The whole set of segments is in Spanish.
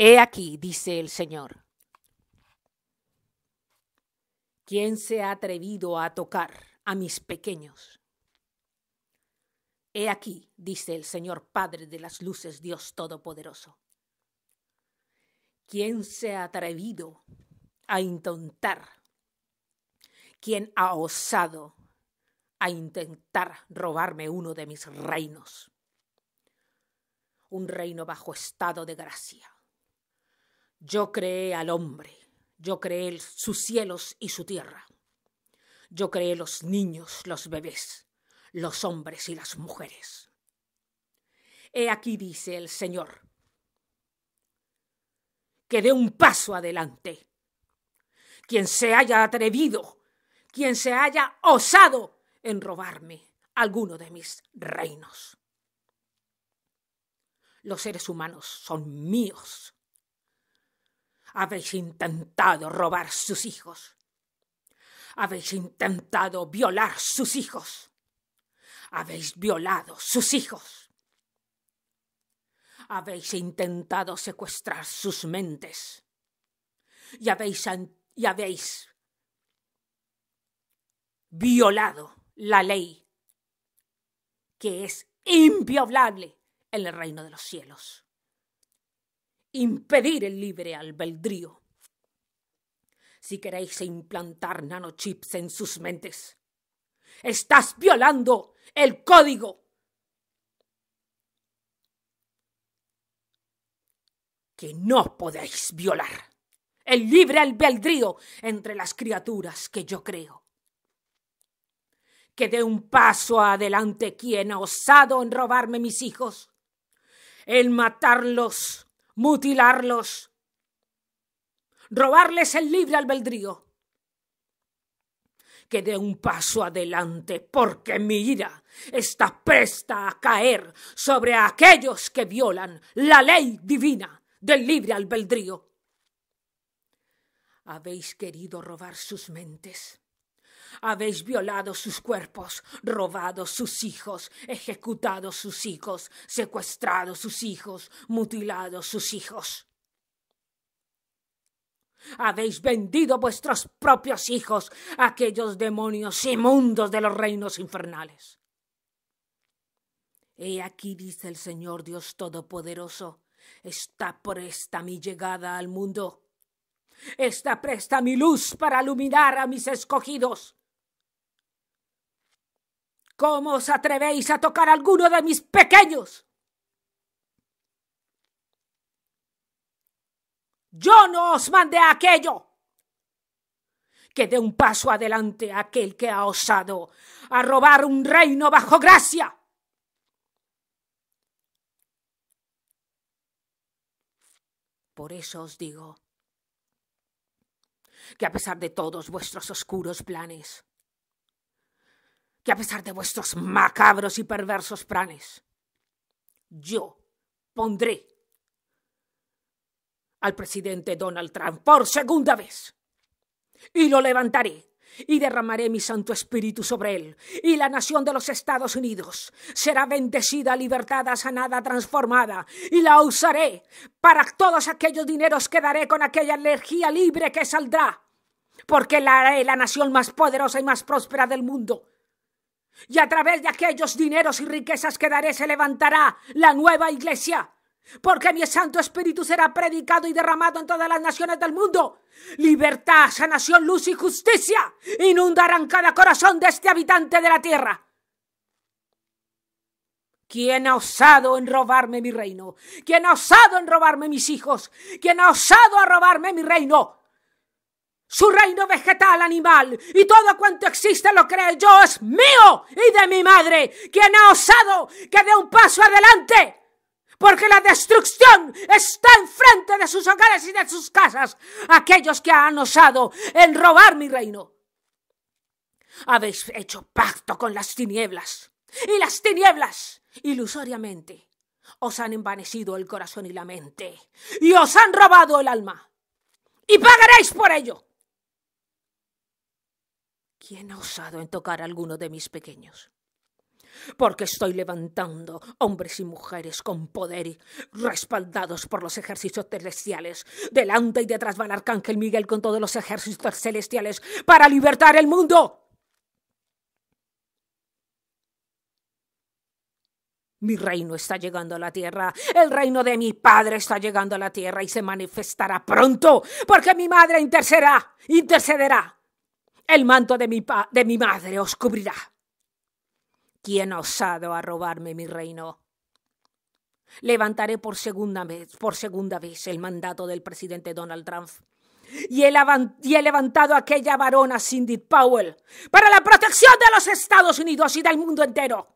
He aquí, dice el Señor. ¿Quién se ha atrevido a tocar a mis pequeños? He aquí, dice el Señor Padre de las Luces, Dios Todopoderoso. ¿Quién se ha atrevido a intentar? ¿Quién ha osado a intentar robarme uno de mis reinos? Un reino bajo estado de gracia yo creé al hombre, yo creé sus cielos y su tierra. Yo creé los niños, los bebés, los hombres y las mujeres. He aquí, dice el Señor, que dé un paso adelante. Quien se haya atrevido, quien se haya osado en robarme alguno de mis reinos. Los seres humanos son míos habéis intentado robar sus hijos. Habéis intentado violar sus hijos. Habéis violado sus hijos. Habéis intentado secuestrar sus mentes. Y habéis, y habéis violado la ley que es inviolable en el reino de los cielos impedir el libre albedrío. Si queréis implantar nanochips en sus mentes, estás violando el código. que no podéis violar. El libre albedrío entre las criaturas que yo creo. Que dé un paso adelante quien ha osado en robarme mis hijos, en matarlos mutilarlos, robarles el libre albedrío. Que dé un paso adelante, porque mi ira está presta a caer sobre aquellos que violan la ley divina del libre albedrío. Habéis querido robar sus mentes habéis violado sus cuerpos, robado sus hijos, ejecutado sus hijos, secuestrado sus hijos, mutilado sus hijos. Habéis vendido vuestros propios hijos a aquellos demonios inmundos de los reinos infernales. He aquí, dice el Señor Dios Todopoderoso, está presta mi llegada al mundo. Está presta mi luz para iluminar a mis escogidos. ¿Cómo os atrevéis a tocar alguno de mis pequeños? Yo no os mandé aquello. Que dé un paso adelante aquel que ha osado a robar un reino bajo gracia. Por eso os digo que a pesar de todos vuestros oscuros planes, que a pesar de vuestros macabros y perversos planes, yo pondré al presidente Donald Trump por segunda vez y lo levantaré y derramaré mi Santo Espíritu sobre él, y la nación de los Estados Unidos será bendecida, libertada, sanada, transformada, y la usaré para todos aquellos dineros que daré con aquella energía libre que saldrá, porque la haré la nación más poderosa y más próspera del mundo. Y a través de aquellos dineros y riquezas que daré se levantará la nueva iglesia. Porque mi Santo Espíritu será predicado y derramado en todas las naciones del mundo. Libertad, sanación, luz y justicia inundarán cada corazón de este habitante de la tierra. ¿Quién ha osado en robarme mi reino? ¿Quién ha osado en robarme mis hijos? ¿Quién ha osado a robarme mi reino? Su reino vegetal, animal y todo cuanto existe lo creo yo es mío y de mi madre, quien ha osado que dé un paso adelante porque la destrucción está enfrente de sus hogares y de sus casas, aquellos que han osado en robar mi reino. Habéis hecho pacto con las tinieblas, y las tinieblas, ilusoriamente, os han envanecido el corazón y la mente, y os han robado el alma, y pagaréis por ello. ¿Quién ha osado en tocar a alguno de mis pequeños? Porque estoy levantando hombres y mujeres con poder y respaldados por los ejércitos celestiales. Delante y detrás va el arcángel Miguel con todos los ejércitos celestiales para libertar el mundo. Mi reino está llegando a la tierra, el reino de mi padre está llegando a la tierra y se manifestará pronto, porque mi madre intercederá, intercederá el manto de mi, de mi madre os cubrirá. ¿Quién ha osado a robarme mi reino? Levantaré por segunda, vez, por segunda vez el mandato del presidente Donald Trump. Y el y he levantado a aquella varona Cindy Powell para la protección de los Estados Unidos y del mundo entero.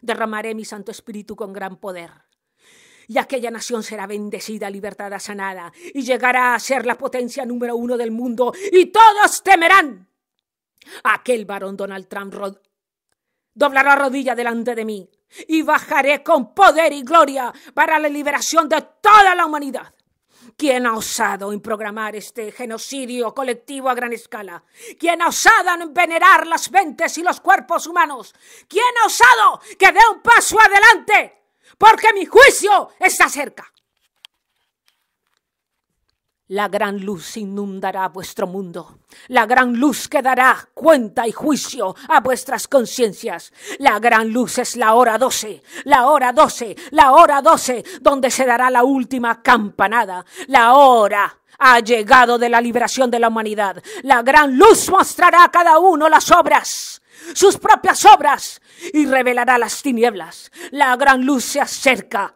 Derramaré mi Santo Espíritu con gran poder y aquella nación será bendecida, libertada, sanada, y llegará a ser la potencia número uno del mundo, y todos temerán. Aquel varón Donald Trump rod doblará rodilla delante de mí, y bajaré con poder y gloria para la liberación de toda la humanidad. ¿Quién ha osado en programar este genocidio colectivo a gran escala? ¿Quién ha osado en venerar las mentes y los cuerpos humanos? ¿Quién ha osado que dé un paso adelante porque mi juicio está cerca. La gran luz inundará vuestro mundo. La gran luz que dará cuenta y juicio a vuestras conciencias. La gran luz es la hora doce, la hora doce, la hora doce, donde se dará la última campanada. La hora ha llegado de la liberación de la humanidad. La gran luz mostrará a cada uno las obras sus propias obras y revelará las tinieblas. La gran luz se acerca.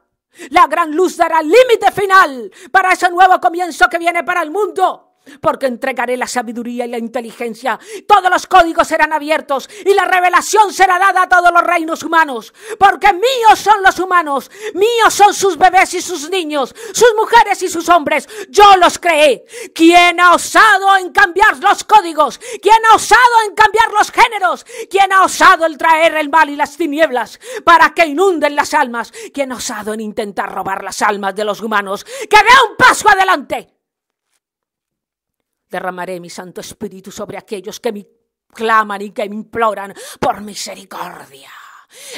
La gran luz dará límite final para ese nuevo comienzo que viene para el mundo porque entregaré la sabiduría y la inteligencia. Todos los códigos serán abiertos y la revelación será dada a todos los reinos humanos, porque míos son los humanos, míos son sus bebés y sus niños, sus mujeres y sus hombres. Yo los creé. ¿Quién ha osado en cambiar los códigos? ¿Quién ha osado en cambiar los géneros? ¿Quién ha osado el traer el mal y las tinieblas para que inunden las almas? ¿Quién ha osado en intentar robar las almas de los humanos? ¡Que vea un paso adelante! derramaré mi Santo Espíritu sobre aquellos que me claman y que me imploran por misericordia.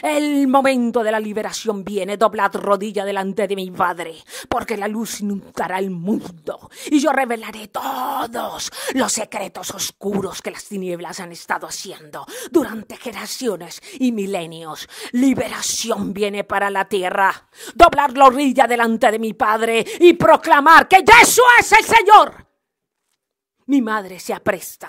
El momento de la liberación viene, doblad rodilla delante de mi Padre, porque la luz inundará el mundo, y yo revelaré todos los secretos oscuros que las tinieblas han estado haciendo durante generaciones y milenios. Liberación viene para la tierra, doblad rodilla delante de mi Padre y proclamar que Jesús es el Señor. Mi madre se apresta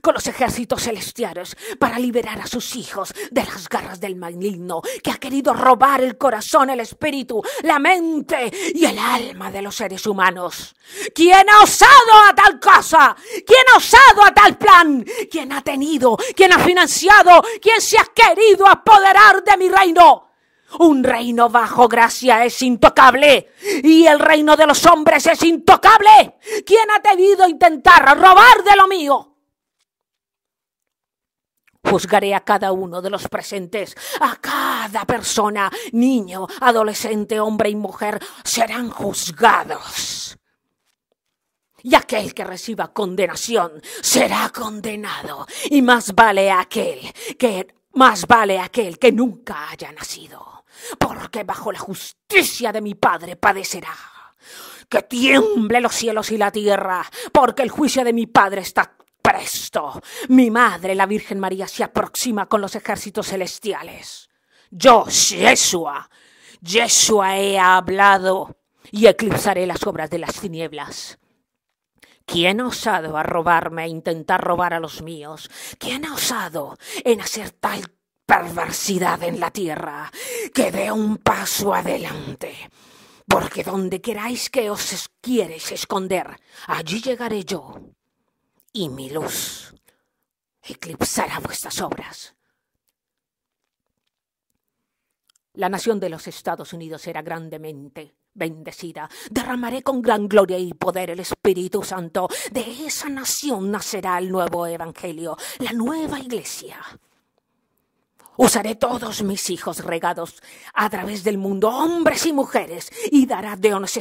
con los ejércitos celestiales para liberar a sus hijos de las garras del maligno que ha querido robar el corazón, el espíritu, la mente y el alma de los seres humanos. ¿Quién ha osado a tal cosa? ¿Quién ha osado a tal plan? ¿Quién ha tenido? ¿Quién ha financiado? ¿Quién se ha querido apoderar de mi reino? Un reino bajo gracia es intocable y el reino de los hombres es intocable. ¿Quién ha debido intentar robar de lo mío? Juzgaré a cada uno de los presentes, a cada persona, niño, adolescente, hombre y mujer, serán juzgados. Y aquel que reciba condenación será condenado. Y más vale aquel que más vale aquel que nunca haya nacido porque bajo la justicia de mi Padre padecerá. Que tiemble los cielos y la tierra, porque el juicio de mi Padre está presto. Mi Madre, la Virgen María, se aproxima con los ejércitos celestiales. Yo, Yeshua, Yeshua he hablado y eclipsaré las obras de las tinieblas. ¿Quién ha osado a robarme e intentar robar a los míos? ¿Quién ha osado en hacer tal perversidad en la tierra, que dé un paso adelante. Porque donde queráis que os quieres esconder, allí llegaré yo, y mi luz eclipsará vuestras obras. La nación de los Estados Unidos será grandemente bendecida. Derramaré con gran gloria y poder el Espíritu Santo. De esa nación nacerá el nuevo Evangelio, la nueva iglesia. Usaré todos mis hijos regados a través del mundo, hombres y mujeres, y dará dones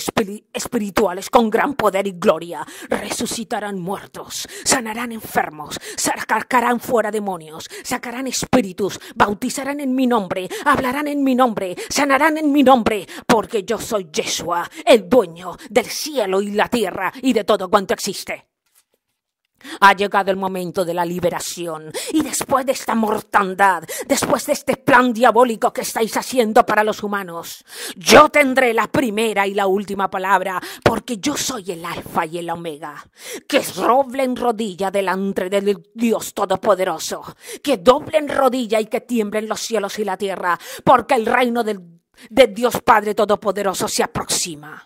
espirituales con gran poder y gloria. Resucitarán muertos, sanarán enfermos, sacarán fuera demonios, sacarán espíritus, bautizarán en mi nombre, hablarán en mi nombre, sanarán en mi nombre, porque yo soy Yeshua, el dueño del cielo y la tierra y de todo cuanto existe. Ha llegado el momento de la liberación. Y después de esta mortandad, después de este plan diabólico que estáis haciendo para los humanos, yo tendré la primera y la última palabra, porque yo soy el alfa y el omega. Que roblen rodilla delante del Dios Todopoderoso. Que doblen rodilla y que tiemblen los cielos y la tierra, porque el reino del, de Dios Padre Todopoderoso se aproxima.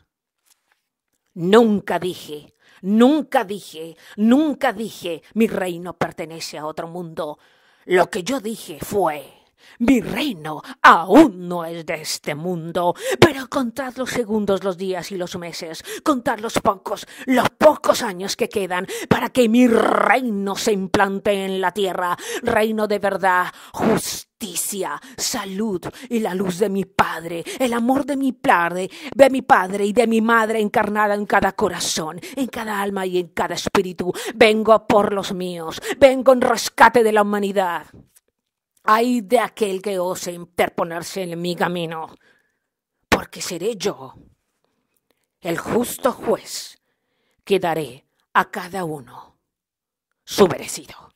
Nunca dije Nunca dije, nunca dije, mi reino pertenece a otro mundo. Lo que yo dije fue... Mi reino aún no es de este mundo, pero contad los segundos, los días y los meses, contad los pocos, los pocos años que quedan para que mi reino se implante en la tierra, reino de verdad, justo justicia, salud y la luz de mi Padre, el amor de mi Padre, de mi Padre y de mi Madre encarnada en cada corazón, en cada alma y en cada espíritu. Vengo por los míos, vengo en rescate de la humanidad. Ay de aquel que ose interponerse en mi camino, porque seré yo, el justo juez, que daré a cada uno su merecido.